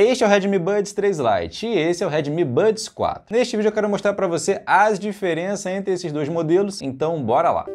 Este é o Redmi Buds 3 Lite e esse é o Redmi Buds 4. Neste vídeo eu quero mostrar para você as diferenças entre esses dois modelos, então bora lá!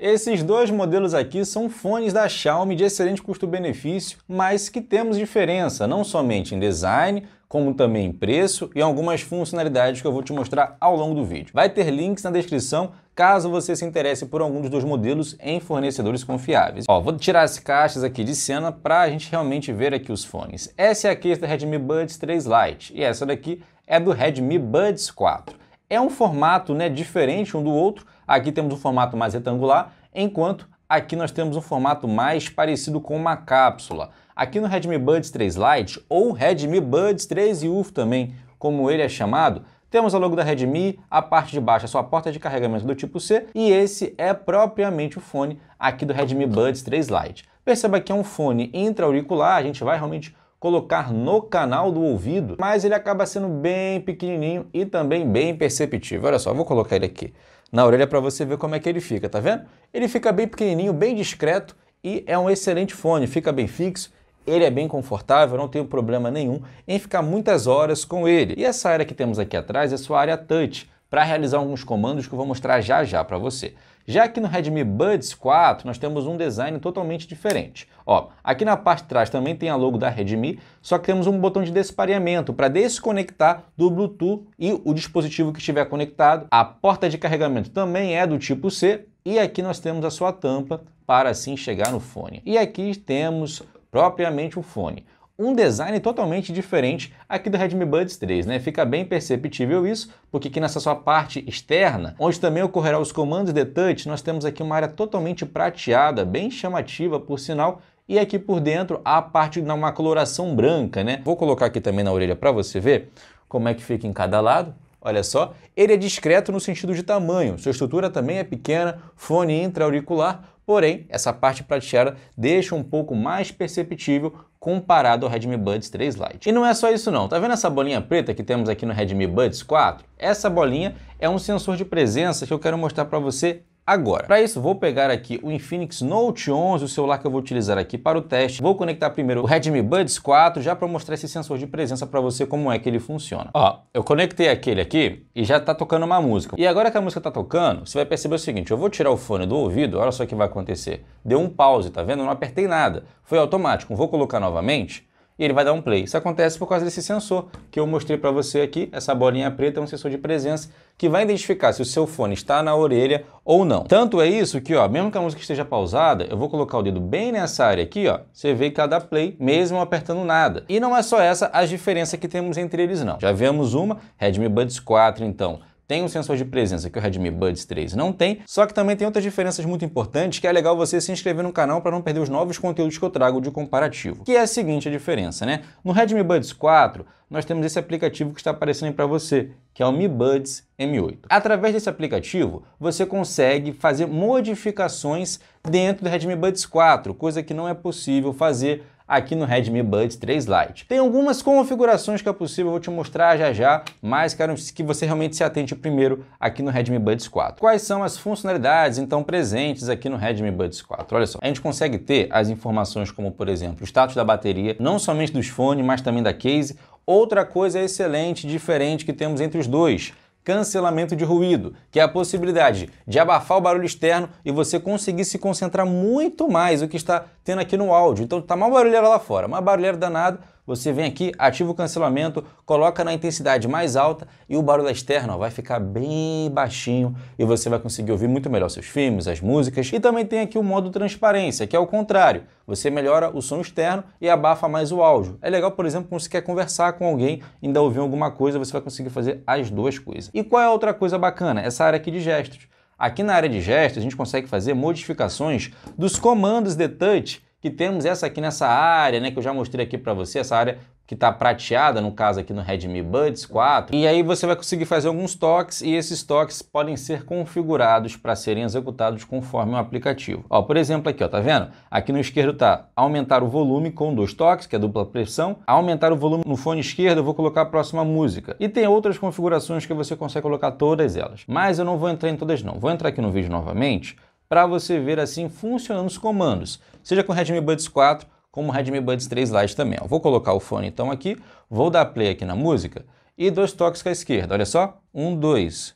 Esses dois modelos aqui são fones da Xiaomi de excelente custo-benefício, mas que temos diferença, não somente em design, como também preço e algumas funcionalidades que eu vou te mostrar ao longo do vídeo. Vai ter links na descrição caso você se interesse por algum dos dois modelos em fornecedores confiáveis. Ó, vou tirar as caixas aqui de cena para a gente realmente ver aqui os fones. Essa é a da Redmi Buds 3 Lite e essa daqui é do Redmi Buds 4. É um formato né, diferente um do outro, aqui temos um formato mais retangular, enquanto aqui nós temos um formato mais parecido com uma cápsula aqui no Redmi Buds 3 Lite ou Redmi Buds 3 UFO também, como ele é chamado, temos a logo da Redmi, a parte de baixo é sua porta de carregamento do tipo C e esse é propriamente o fone aqui do Redmi Buds 3 Lite. Perceba que é um fone intra-auricular, a gente vai realmente colocar no canal do ouvido, mas ele acaba sendo bem pequenininho e também bem perceptível. Olha só, vou colocar ele aqui na orelha para você ver como é que ele fica, tá vendo? Ele fica bem pequenininho, bem discreto e é um excelente fone, fica bem fixo ele é bem confortável, não tenho problema nenhum em ficar muitas horas com ele. E essa área que temos aqui atrás é sua área touch, para realizar alguns comandos que eu vou mostrar já já para você. Já aqui no Redmi Buds 4, nós temos um design totalmente diferente. Ó, aqui na parte de trás também tem a logo da Redmi, só que temos um botão de despareamento para desconectar do Bluetooth e o dispositivo que estiver conectado. A porta de carregamento também é do tipo C e aqui nós temos a sua tampa para assim chegar no fone. E aqui temos propriamente o fone. Um design totalmente diferente aqui do Redmi Buds 3, né? Fica bem perceptível isso, porque aqui nessa sua parte externa, onde também ocorrerá os comandos de touch, nós temos aqui uma área totalmente prateada, bem chamativa por sinal, e aqui por dentro a parte de uma coloração branca, né? Vou colocar aqui também na orelha para você ver como é que fica em cada lado olha só, ele é discreto no sentido de tamanho, sua estrutura também é pequena, fone intra-auricular, Porém, essa parte prateada deixa um pouco mais perceptível comparado ao Redmi Buds 3 Lite. E não é só isso não, tá vendo essa bolinha preta que temos aqui no Redmi Buds 4? Essa bolinha é um sensor de presença que eu quero mostrar para você agora. Para isso, vou pegar aqui o Infinix Note 11, o celular que eu vou utilizar aqui para o teste. Vou conectar primeiro o Redmi Buds 4, já para mostrar esse sensor de presença para você como é que ele funciona. Ó, eu conectei aquele aqui e já está tocando uma música. E agora que a música está tocando, você vai perceber o seguinte, eu vou tirar o fone do ouvido, olha só o que vai acontecer. Deu um pause, tá vendo? não apertei nada. Foi automático. Vou colocar novamente e ele vai dar um play. Isso acontece por causa desse sensor que eu mostrei para você aqui. Essa bolinha preta é um sensor de presença que vai identificar se o seu fone está na orelha ou não. Tanto é isso que, ó, mesmo que a música esteja pausada, eu vou colocar o dedo bem nessa área aqui, ó. Você vê que ela dá play, mesmo apertando nada. E não é só essa a diferença que temos entre eles, não. Já vemos uma, Redmi Buds 4, então, tem um sensor de presença que o Redmi Buds 3 não tem, só que também tem outras diferenças muito importantes que é legal você se inscrever no canal para não perder os novos conteúdos que eu trago de comparativo, que é a seguinte a diferença, né? No Redmi Buds 4, nós temos esse aplicativo que está aparecendo para você, que é o Mi Buds M8. Através desse aplicativo, você consegue fazer modificações dentro do Redmi Buds 4, coisa que não é possível fazer aqui no Redmi Buds 3 Lite. Tem algumas configurações que é possível, eu vou te mostrar já já, mas quero que você realmente se atente primeiro aqui no Redmi Buds 4. Quais são as funcionalidades então presentes aqui no Redmi Buds 4? Olha só, a gente consegue ter as informações como, por exemplo, o status da bateria, não somente dos fones, mas também da case, Outra coisa excelente, diferente que temos entre os dois, cancelamento de ruído, que é a possibilidade de abafar o barulho externo e você conseguir se concentrar muito mais o que está tendo aqui no áudio. Então tá mal barulheira lá fora, uma barulheira danada, você vem aqui, ativa o cancelamento, coloca na intensidade mais alta e o barulho externo ó, vai ficar bem baixinho e você vai conseguir ouvir muito melhor seus filmes, as músicas. E também tem aqui o modo transparência, que é o contrário. Você melhora o som externo e abafa mais o áudio. É legal, por exemplo, quando você quer conversar com alguém, ainda ouvir alguma coisa, você vai conseguir fazer as duas coisas. E qual é a outra coisa bacana? Essa área aqui de gestos. Aqui na área de gestos, a gente consegue fazer modificações dos comandos de touch que temos essa aqui nessa área, né, que eu já mostrei aqui para você, essa área que está prateada, no caso aqui no Redmi Buds 4. E aí você vai conseguir fazer alguns toques e esses toques podem ser configurados para serem executados conforme o aplicativo. Ó, por exemplo aqui, ó, tá vendo? Aqui no esquerdo tá aumentar o volume com dois toques, que é dupla pressão, aumentar o volume no fone esquerdo, eu vou colocar a próxima música. E tem outras configurações que você consegue colocar todas elas. Mas eu não vou entrar em todas não. Vou entrar aqui no vídeo novamente para você ver assim funcionando os comandos, seja com o Redmi Buds 4 como o Redmi Buds 3 Lite também. Ó. Vou colocar o fone então aqui, vou dar play aqui na música e dois toques com a esquerda, olha só, um, dois.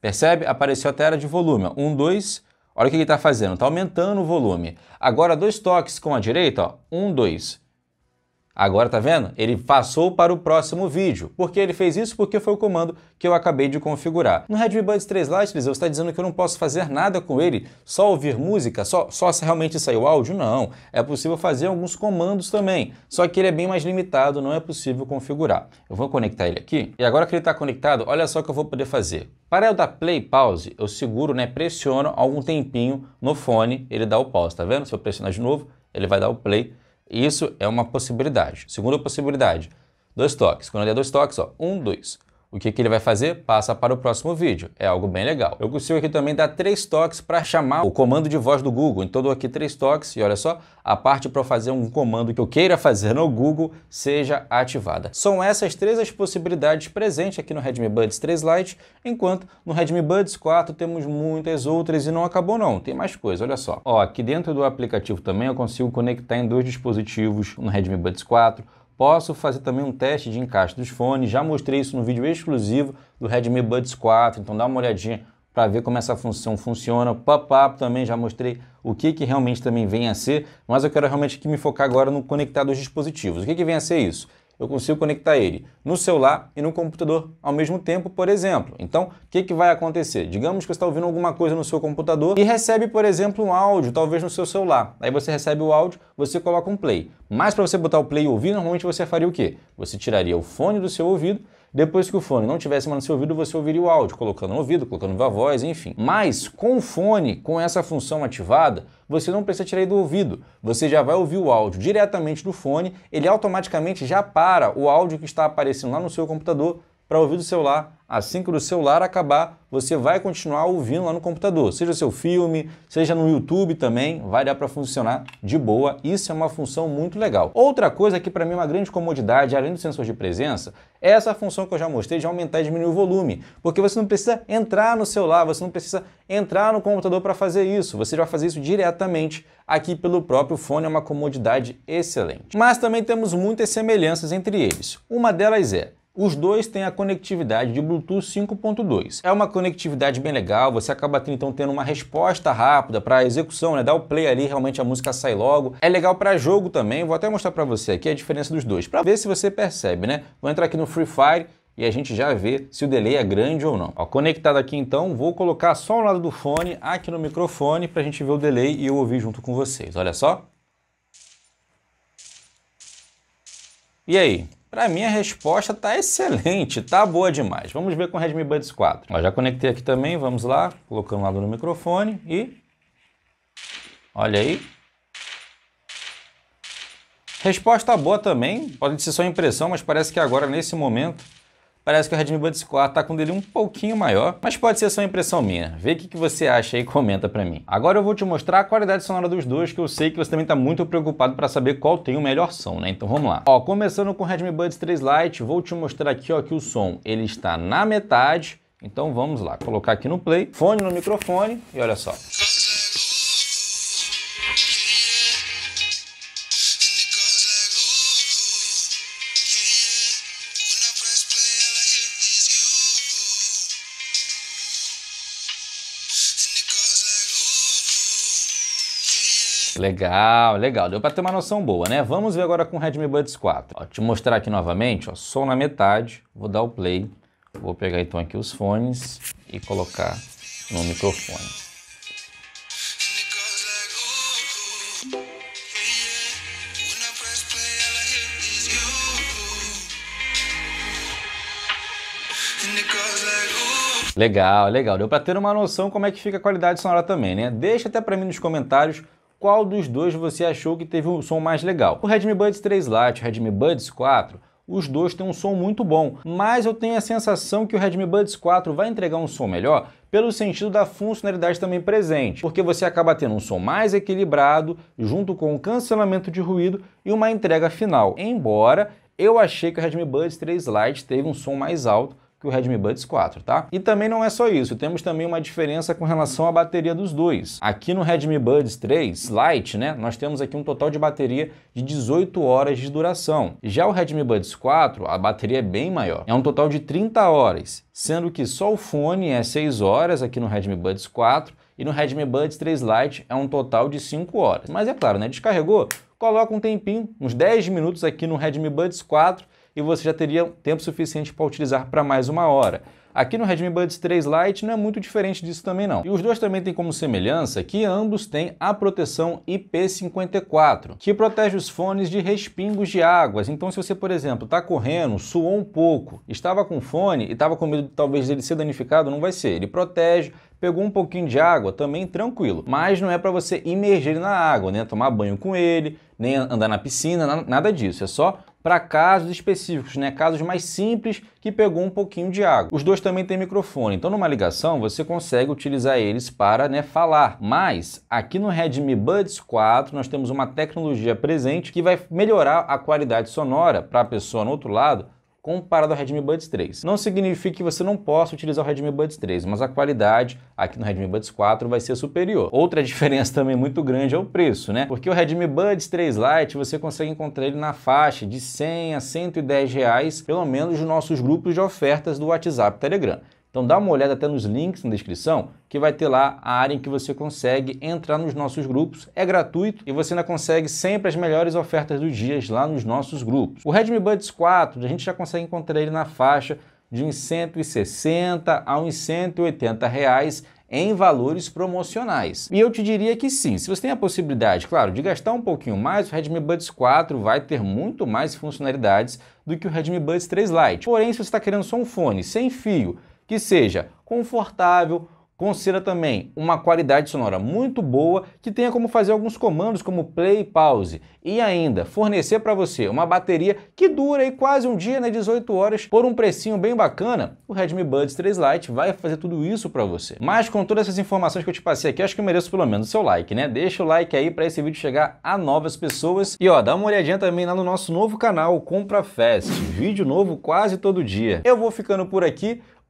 Percebe? Apareceu até era de volume, ó. um, dois. Olha o que ele está fazendo, está aumentando o volume. Agora dois toques com a direita, ó. um, dois. Agora tá vendo? Ele passou para o próximo vídeo. Por que ele fez isso? Porque foi o comando que eu acabei de configurar. No Redmi Buds 3 Lite, eu está dizendo que eu não posso fazer nada com ele, só ouvir música, só, só se realmente sair o áudio? Não. É possível fazer alguns comandos também, só que ele é bem mais limitado, não é possível configurar. Eu vou conectar ele aqui, e agora que ele está conectado, olha só o que eu vou poder fazer. Para eu dar play pause, eu seguro, né, pressiono algum tempinho no fone, ele dá o pause, tá vendo? Se eu pressionar de novo, ele vai dar o play, isso é uma possibilidade. Segunda possibilidade, dois toques. Quando é dois toques, ó, um, dois. O que, que ele vai fazer? Passa para o próximo vídeo. É algo bem legal. Eu consigo aqui também dar três toques para chamar o comando de voz do Google. Então dou aqui três toques e olha só, a parte para fazer um comando que eu queira fazer no Google seja ativada. São essas três as possibilidades presentes aqui no Redmi Buds 3 Lite, enquanto no Redmi Buds 4 temos muitas outras e não acabou não, tem mais coisa, olha só. Ó, aqui dentro do aplicativo também eu consigo conectar em dois dispositivos no Redmi Buds 4, Posso fazer também um teste de encaixe dos fones, já mostrei isso no vídeo exclusivo do Redmi Buds 4, então dá uma olhadinha para ver como essa função funciona. O pop-up também já mostrei o que, que realmente também vem a ser, mas eu quero realmente aqui me focar agora no conectar dos dispositivos. O que, que vem a ser isso? eu consigo conectar ele no celular e no computador ao mesmo tempo, por exemplo. Então, o que, que vai acontecer? Digamos que você está ouvindo alguma coisa no seu computador e recebe, por exemplo, um áudio, talvez no seu celular. Aí você recebe o áudio, você coloca um play. Mas para você botar o play e ouvir, normalmente você faria o quê? Você tiraria o fone do seu ouvido depois que o fone não tivesse mais no seu ouvido, você ouviria o áudio, colocando no ouvido, colocando viva voz, enfim. Mas com o fone, com essa função ativada, você não precisa tirar ele do ouvido. Você já vai ouvir o áudio diretamente do fone, ele automaticamente já para o áudio que está aparecendo lá no seu computador para ouvir do celular. Assim que o celular acabar, você vai continuar ouvindo lá no computador, seja seu filme, seja no YouTube também, vai dar para funcionar de boa. Isso é uma função muito legal. Outra coisa que para mim é uma grande comodidade, além do sensor de presença, é essa função que eu já mostrei de aumentar e diminuir o volume, porque você não precisa entrar no celular, você não precisa entrar no computador para fazer isso, você vai fazer isso diretamente aqui pelo próprio fone, é uma comodidade excelente. Mas também temos muitas semelhanças entre eles. Uma delas é os dois têm a conectividade de Bluetooth 5.2. É uma conectividade bem legal, você acaba então tendo uma resposta rápida para a execução, né? Dá o play ali, realmente a música sai logo. É legal para jogo também, vou até mostrar para você aqui a diferença dos dois, para ver se você percebe, né? Vou entrar aqui no Free Fire e a gente já vê se o delay é grande ou não. Ó, conectado aqui então, vou colocar só o lado do fone aqui no microfone para a gente ver o delay e eu ouvir junto com vocês. Olha só. E aí, para mim a resposta está excelente, tá boa demais. Vamos ver com o Redmi Buds 4. Ó, já conectei aqui também, vamos lá, colocando lá no microfone e... Olha aí. Resposta boa também, pode ser só impressão, mas parece que agora, nesse momento, Parece que o Redmi Buds 4 está com dele um pouquinho maior, mas pode ser só impressão minha. Vê o que, que você acha e comenta para mim. Agora eu vou te mostrar a qualidade sonora dos dois, que eu sei que você também está muito preocupado para saber qual tem o melhor som, né? Então vamos lá. Ó, começando com o Redmi Buds 3 Lite, vou te mostrar aqui ó, que o som ele está na metade. Então vamos lá, colocar aqui no play, fone no microfone e olha só. Legal, legal. Deu para ter uma noção boa, né? Vamos ver agora com o Redmi Buds 4. Ó, te mostrar aqui novamente, ó, som na metade. Vou dar o play. Vou pegar então aqui os fones e colocar no microfone. Legal, legal. Deu para ter uma noção como é que fica a qualidade sonora também, né? Deixa até para mim nos comentários qual dos dois você achou que teve um som mais legal. O Redmi Buds 3 Lite, o Redmi Buds 4, os dois têm um som muito bom, mas eu tenho a sensação que o Redmi Buds 4 vai entregar um som melhor pelo sentido da funcionalidade também presente, porque você acaba tendo um som mais equilibrado, junto com o cancelamento de ruído e uma entrega final. Embora eu achei que o Redmi Buds 3 Lite teve um som mais alto, que o Redmi Buds 4, tá? E também não é só isso, temos também uma diferença com relação à bateria dos dois. Aqui no Redmi Buds 3 Lite, né, nós temos aqui um total de bateria de 18 horas de duração. Já o Redmi Buds 4, a bateria é bem maior, é um total de 30 horas, sendo que só o fone é 6 horas aqui no Redmi Buds 4 e no Redmi Buds 3 Lite é um total de 5 horas. Mas é claro, né, descarregou, coloca um tempinho, uns 10 minutos aqui no Redmi Buds 4 e você já teria tempo suficiente para utilizar para mais uma hora. Aqui no Redmi Buds 3 Lite não é muito diferente disso também não. E os dois também têm como semelhança que ambos têm a proteção IP54, que protege os fones de respingos de águas. Então se você, por exemplo, está correndo, suou um pouco, estava com fone e estava com medo de talvez ele ser danificado, não vai ser. Ele protege, pegou um pouquinho de água, também tranquilo. Mas não é para você imergir na água, né? Tomar banho com ele, nem andar na piscina, nada disso. É só para casos específicos, né? casos mais simples que pegou um pouquinho de água. Os dois também têm microfone, então numa ligação você consegue utilizar eles para né, falar. Mas aqui no Redmi Buds 4 nós temos uma tecnologia presente que vai melhorar a qualidade sonora para a pessoa no outro lado comparado ao Redmi Buds 3. Não significa que você não possa utilizar o Redmi Buds 3, mas a qualidade aqui no Redmi Buds 4 vai ser superior. Outra diferença também muito grande é o preço, né? Porque o Redmi Buds 3 Lite você consegue encontrar ele na faixa de 100 a 110 reais, pelo menos nos nossos grupos de ofertas do WhatsApp e Telegram. Então dá uma olhada até nos links na descrição, que vai ter lá a área em que você consegue entrar nos nossos grupos. É gratuito e você ainda consegue sempre as melhores ofertas dos dias lá nos nossos grupos. O Redmi Buds 4, a gente já consegue encontrar ele na faixa de uns 160 a uns 180 reais em valores promocionais. E eu te diria que sim, se você tem a possibilidade, claro, de gastar um pouquinho mais, o Redmi Buds 4 vai ter muito mais funcionalidades do que o Redmi Buds 3 Lite. Porém, se você está querendo só um fone sem fio que seja confortável, consiga também uma qualidade sonora muito boa que tenha como fazer alguns comandos como play e pause e ainda fornecer para você uma bateria que dura aí quase um dia, né, 18 horas, por um precinho bem bacana. O Redmi Buds 3 Lite vai fazer tudo isso para você. Mas com todas essas informações que eu te passei aqui, acho que eu mereço pelo menos o seu like, né? Deixa o like aí para esse vídeo chegar a novas pessoas. E ó, dá uma olhadinha também lá no nosso novo canal, Compra Fest, vídeo novo quase todo dia. Eu vou ficando por aqui.